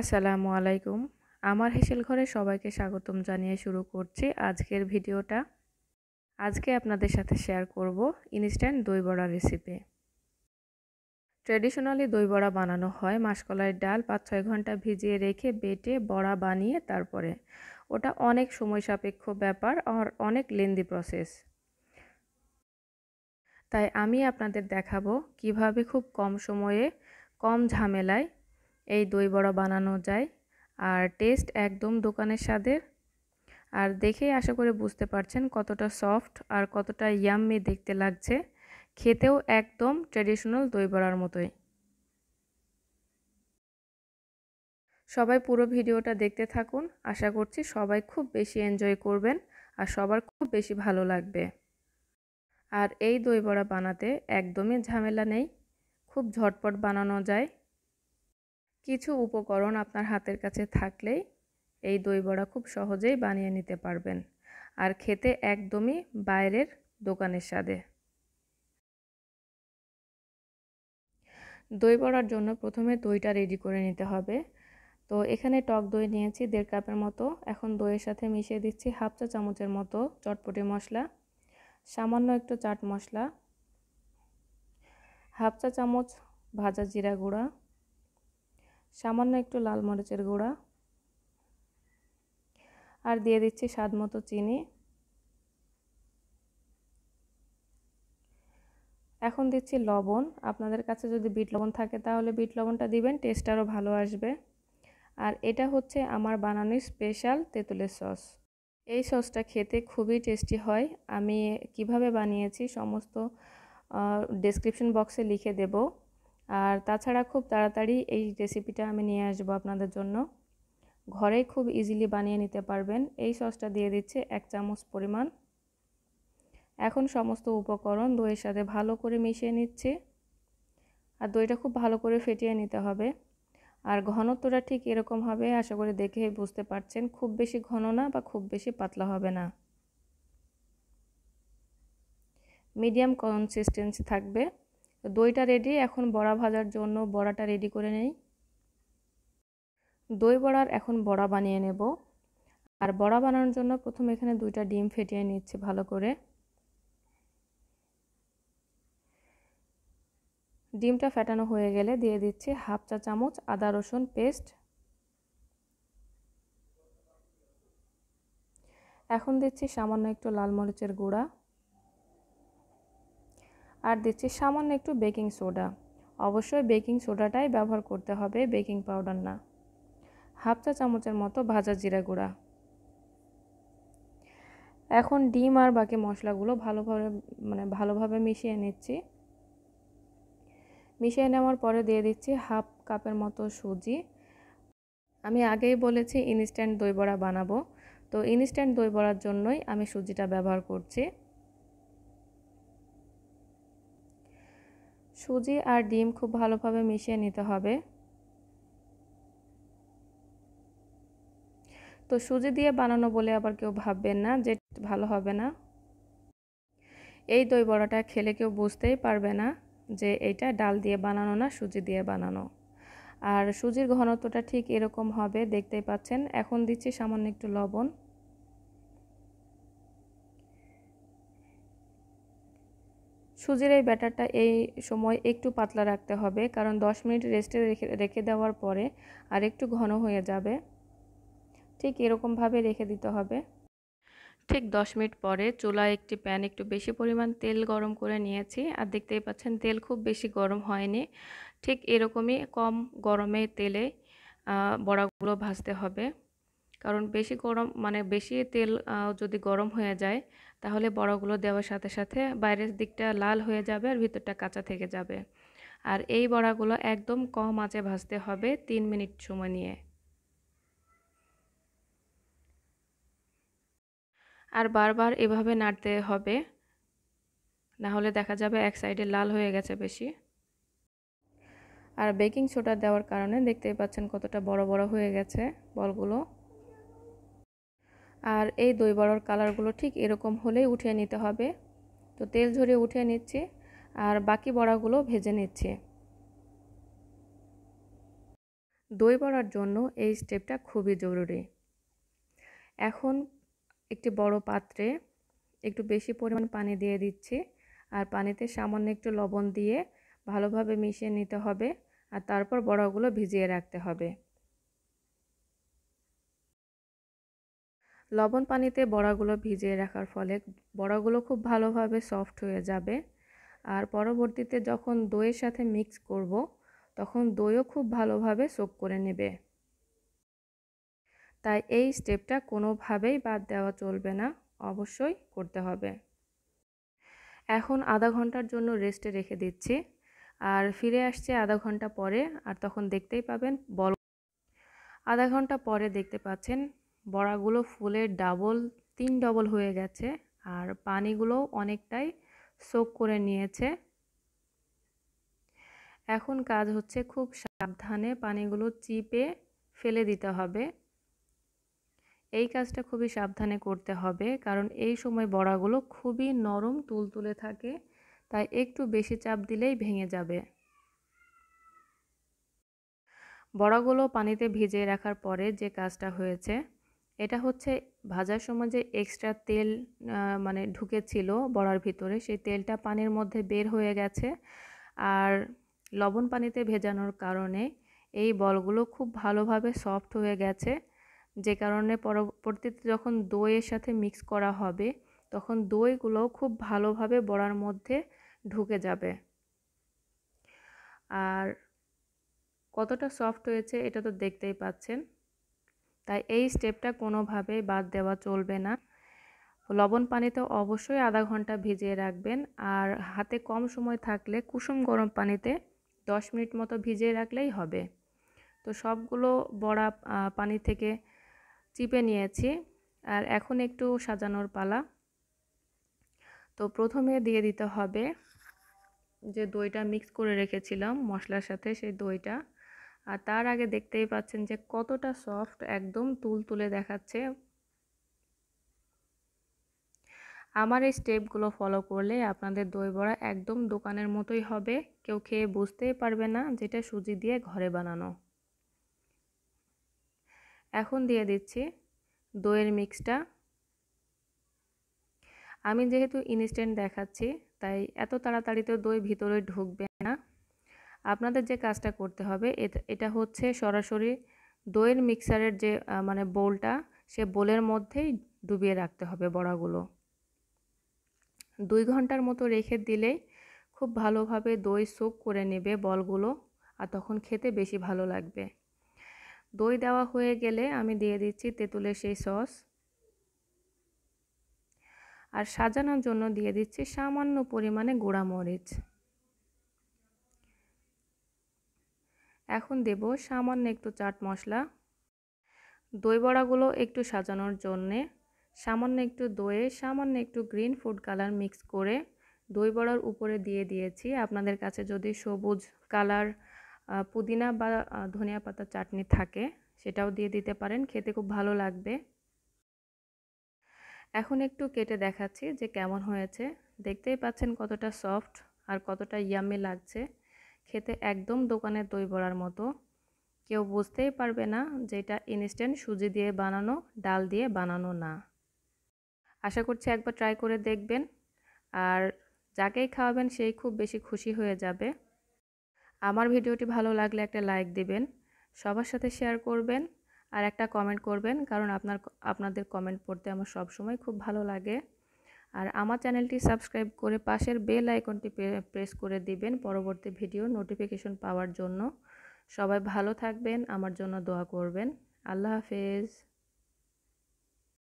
আসসালামু আলাইকুম আমার হেসেল ঘরে সবাইকে স্বাগতম জানিয়ে শুরু করছি আজকের ভিডিওটা আজকে আপনাদের সাথে শেয়ার করব ইনস্ট্যান্ট দই বড়া রেসিপি ট্রেডিশনালি দই বড়া বানানো হয় মাসকলাই ডাল পাঁচ ছয় ঘন্টা ভিজিয়ে রেখে বেটে বড়া বানিয়ে তারপরে ওটা অনেক সময় সাপেক্ষ ব্যাপার আর অনেক লেন্দি প্রসেস তাই আমি আপনাদের দেখাবো কিভাবে খুব কম সময়ে কম ঝামেলায় এই দই বড়া বানানো যায় আর টেস্ট একদম দোকানের স্বাদের আর দেখেই আশা করে বুঝতে পারছেন কতটা সফট আর কতটা ইয়াম্মি দেখতে লাগছে খেতেও একদম ট্র্যাডিশনাল দই বড়ার মতোই সবাই পুরো ভিডিওটা দেখতে থাকুন আশা করছি সবাই খুব বেশি এনজয় করবেন আর সবার খুব বেশি ভালো লাগবে আর এই দই বড়া বানাতে একদমই ঝামেলা নেই খুব ঝটপট বানানো যায় কিছু উপকরণ আপনার হাতের কাছে থাকলেই এই দই বড়া খুব সহজেই বানিয়ে নিতে পারবেন আর খেতে একদমই বাইরের দোকানের স্বাদে দই বড়ার জন্য প্রথমে দইটা রেডি করে নিতে হবে তো এখানে টক দই নিয়েছি দেড় কাপের মতো এখন দইয়ের সাথে মিশিয়ে দিচ্ছি হাফ চা চামচের মতো চটপটি মশলা সামান্য একটু চাট মশলা হাফ চা চামচ ভাজা জিরা গুঁড়া সামান্য একটু লাল মরিচের গুঁড়া আর দিয়ে দিচ্ছি স্বাদ মতো চিনি এখন দিচ্ছি লবণ আপনাদের কাছে যদি বিট লবণ থাকে তাহলে বিট লবণটা দিবেন টেস্ট আরও ভালো আসবে আর এটা হচ্ছে আমার বানানো স্পেশাল তেঁতুলের সস এই সসটা খেতে খুবই টেস্টি হয় আমি কিভাবে বানিয়েছি সমস্ত ডেসক্রিপশন বক্সে লিখে দেবো আর তাছাড়া খুব তাড়াতাড়ি এই রেসিপিটা আমি নিয়ে আসবো আপনাদের জন্য ঘরেই খুব ইজিলি বানিয়ে নিতে পারবেন এই সসটা দিয়ে দিচ্ছে এক চামচ পরিমাণ এখন সমস্ত উপকরণ দইয়ের সাথে ভালো করে মিশিয়ে নিচ্ছি আর দইটা খুব ভালো করে ফেটিয়ে নিতে হবে আর ঘনত্বটা ঠিক এরকম হবে আশা করি দেখে বুঝতে পারছেন খুব বেশি ঘন না বা খুব বেশি পাতলা হবে না মিডিয়াম কনসিস্টেন্সি থাকবে দইটা রেডি এখন বড়া ভাজার জন্য বড়াটা রেডি করে নেই দই বড়ার এখন বড়া বানিয়ে নেব আর বড়া বানানোর জন্য প্রথম এখানে দুইটা ডিম ফেটিয়ে নিচ্ছে ভালো করে ডিমটা ফেটানো হয়ে গেলে দিয়ে দিচ্ছি হাফ চা চামচ আদা রসুন পেস্ট এখন দিচ্ছি সামান্য একটু লাল মরিচের গুঁড়া আর দিচ্ছি সামান্য একটু বেকিং সোডা অবশ্যই বেকিং সোডাটাই ব্যবহার করতে হবে বেকিং পাউডার না হাফ চা চামচের মতো ভাজা জিরা গুঁড়া এখন ডিম আর বাকি মশলাগুলো ভালোভাবে মানে ভালোভাবে মিশিয়ে নিচ্ছি মিশিয়ে নেওয়ার পরে দিয়ে দিচ্ছি হাফ কাপের মতো সুজি আমি আগেই বলেছি ইনস্ট্যান্ট দই বড়া বানাবো তো ইনস্ট্যান্ট দই বড়ার জন্যই আমি সুজিটা ব্যবহার করছি সুজি আর ডিম খুব ভালোভাবে মিশিয়ে নিতে হবে তো সুজি দিয়ে বানানো বলে আবার কেউ ভাববেন না যে ভালো হবে না এই দই বড়াটা খেলে কেউ বুঝতেই পারবে না যে এটা ডাল দিয়ে বানানো না সুজি দিয়ে বানানো আর সুজির ঘনত্বটা ঠিক এরকম হবে দেখতেই পাচ্ছেন এখন দিচ্ছি সামান্য একটু লবণ সুজির এই ব্যাটারটা এই সময় একটু পাতলা রাখতে হবে কারণ 10 মিনিট রেস্টে রেখে রেখে দেওয়ার পরে আর একটু ঘন হয়ে যাবে ঠিক এরকমভাবে রেখে দিতে হবে ঠিক 10 মিনিট পরে চুলা একটি প্যান একটু বেশি পরিমাণ তেল গরম করে নিয়েছি আর দেখতেই পাচ্ছেন তেল খুব বেশি গরম হয়নি ঠিক এরকমই কম গরমে তেলে বড়াগুলো ভাজতে হবে কারণ বেশি গরম মানে বেশি তেল যদি গরম হয়ে যায় তাহলে বড়গুলো দেওয়ার সাথে সাথে বাইরের দিকটা লাল হয়ে যাবে আর ভিতরটা কাঁচা থেকে যাবে আর এই বড়াগুলো একদম কম আঁচে ভাজতে হবে তিন মিনিট সময় নিয়ে আর বারবার এভাবে নাড়তে হবে না হলে দেখা যাবে এক সাইডে লাল হয়ে গেছে বেশি আর বেকিং সোডা দেওয়ার কারণে দেখতেই পাচ্ছেন কতটা বড় বড় হয়ে গেছে বলগুলো আর এই দই বড়ার কালারগুলো ঠিক এরকম হলেই উঠিয়ে নিতে হবে তো তেল ঝরিয়ে উঠিয়ে নিচ্ছে আর বাকি বড়াগুলো ভেজে নিচ্ছে দই বড়ার জন্য এই স্টেপটা খুবই জরুরি এখন একটি বড় পাত্রে একটু বেশি পরিমাণ পানি দিয়ে দিচ্ছি আর পানিতে সামান্য একটু লবণ দিয়ে ভালোভাবে মিশিয়ে নিতে হবে আর তারপর বড়াগুলো ভিজিয়ে রাখতে হবে লবণ পানিতে বড়াগুলো ভিজিয়ে রাখার ফলে বড়াগুলো খুব ভালোভাবে সফট হয়ে যাবে আর পরবর্তীতে যখন দইয়ের সাথে মিক্স করব তখন দইও খুব ভালোভাবে সোক করে নেবে তাই এই স্টেপটা কোনোভাবেই বাদ দেওয়া চলবে না অবশ্যই করতে হবে এখন আধা ঘন্টার জন্য রেস্টে রেখে দিচ্ছি আর ফিরে আসছে আধা ঘন্টা পরে আর তখন দেখতেই পাবেন বল আধা ঘন্টা পরে দেখতে পাচ্ছেন বড়াগুলো ফুলের ডাবল তিন ডবল হয়ে গেছে আর পানিগুলো অনেকটাই সোক করে নিয়েছে এখন কাজ হচ্ছে খুব সাবধানে পানিগুলো চিপে ফেলে দিতে হবে এই কাজটা খুবই সাবধানে করতে হবে কারণ এই সময় বড়াগুলো খুবই নরম তুলতুলে থাকে তাই একটু বেশি চাপ দিলেই ভেঙে যাবে বড়াগুলো পানিতে ভিজিয়ে রাখার পরে যে কাজটা হয়েছে এটা হচ্ছে ভাজার সময় যে এক্সট্রা তেল মানে ঢুকেছিল বড়ার ভিতরে সেই তেলটা পানির মধ্যে বের হয়ে গেছে আর লবণ পানিতে ভেজানোর কারণে এই বলগুলো খুব ভালোভাবে সফট হয়ে গেছে যে কারণে পরবর্তীতে যখন দইয়ের সাথে মিক্স করা হবে তখন দইগুলো খুব ভালোভাবে বড়ার মধ্যে ঢুকে যাবে আর কতটা সফট হয়েছে এটা তো দেখতেই পাচ্ছেন তাই এই স্টেপটা কোনোভাবেই বাদ দেওয়া চলবে না লবণ পানিতে অবশ্যই আধা ঘন্টা ভিজিয়ে রাখবেন আর হাতে কম সময় থাকলে কুসুম গরম পানিতে 10 মিনিট মতো ভিজিয়ে রাখলেই হবে তো সবগুলো বড়া পানি থেকে চিপে নিয়েছি আর এখন একটু সাজানোর পালা তো প্রথমে দিয়ে দিতে হবে যে দইটা মিক্স করে রেখেছিলাম মশলার সাথে সেই দইটা আর তার আগে দেখতেই পাচ্ছেন যে কতটা সফট একদম তুল তুলে দেখাচ্ছে আমার এই স্টেপগুলো ফলো করলে আপনাদের দই বড়া একদম দোকানের মতোই হবে কেউ খেয়ে বুঝতেই পারবে না যেটা সুজি দিয়ে ঘরে বানানো এখন দিয়ে দিচ্ছি দইয়ের মিক্সটা আমি যেহেতু ইনস্ট্যান্ট দেখাচ্ছি তাই এত তাড়াতাড়ি তো দই ভিতরে ঢুকবে না আপনাদের যে কাজটা করতে হবে এটা হচ্ছে সরাসরি দইয়ের মিক্সারের যে মানে বোলটা সে বোলের মধ্যেই ডুবিয়ে রাখতে হবে বড়াগুলো দুই ঘন্টার মতো রেখে দিলেই খুব ভালোভাবে দই সুপ করে নেবে বলগুলো আর তখন খেতে বেশি ভালো লাগবে দই দেওয়া হয়ে গেলে আমি দিয়ে দিচ্ছি তেঁতুলের সেই সস আর সাজানোর জন্য দিয়ে দিচ্ছি সামান্য পরিমাণে গুঁড়া মরিচ এখন দেব সামান্য একটু চাট মশলা দই বড়াগুলো একটু সাজানোর জন্যে সামান্য একটু দইয়ে সামান্য একটু গ্রিন ফুড কালার মিক্স করে দই বড়ার উপরে দিয়ে দিয়েছি আপনাদের কাছে যদি সবুজ কালার পুদিনা বা ধনিয়া পাতা চাটনি থাকে সেটাও দিয়ে দিতে পারেন খেতে খুব ভালো লাগবে এখন একটু কেটে দেখাচ্ছি যে কেমন হয়েছে দেখতেই পাচ্ছেন কতটা সফট আর কতটা ইয়ামে লাগছে খেতে একদম দোকানের দই বড়ার মতো কেউ বুঝতেই পারবে না যে এটা ইনস্ট্যান্ট সুজি দিয়ে বানানো ডাল দিয়ে বানানো না আশা করছি একবার ট্রাই করে দেখবেন আর যাকেই খাওয়াবেন সেই খুব বেশি খুশি হয়ে যাবে আমার ভিডিওটি ভালো লাগলে একটা লাইক দিবেন সবার সাথে শেয়ার করবেন আর একটা কমেন্ট করবেন কারণ আপনার আপনাদের কমেন্ট পড়তে আমার সবসময় খুব ভালো লাগে আর আমার চ্যানেলটি সাবস্ক্রাইব করে পাশের বেল আইকনটি প্রেস করে দিবেন পরবর্তী ভিডিও নোটিফিকেশন পাওয়ার জন্য সবাই ভালো থাকবেন আমার জন্য দোয়া করবেন আল্লাহ হাফেজ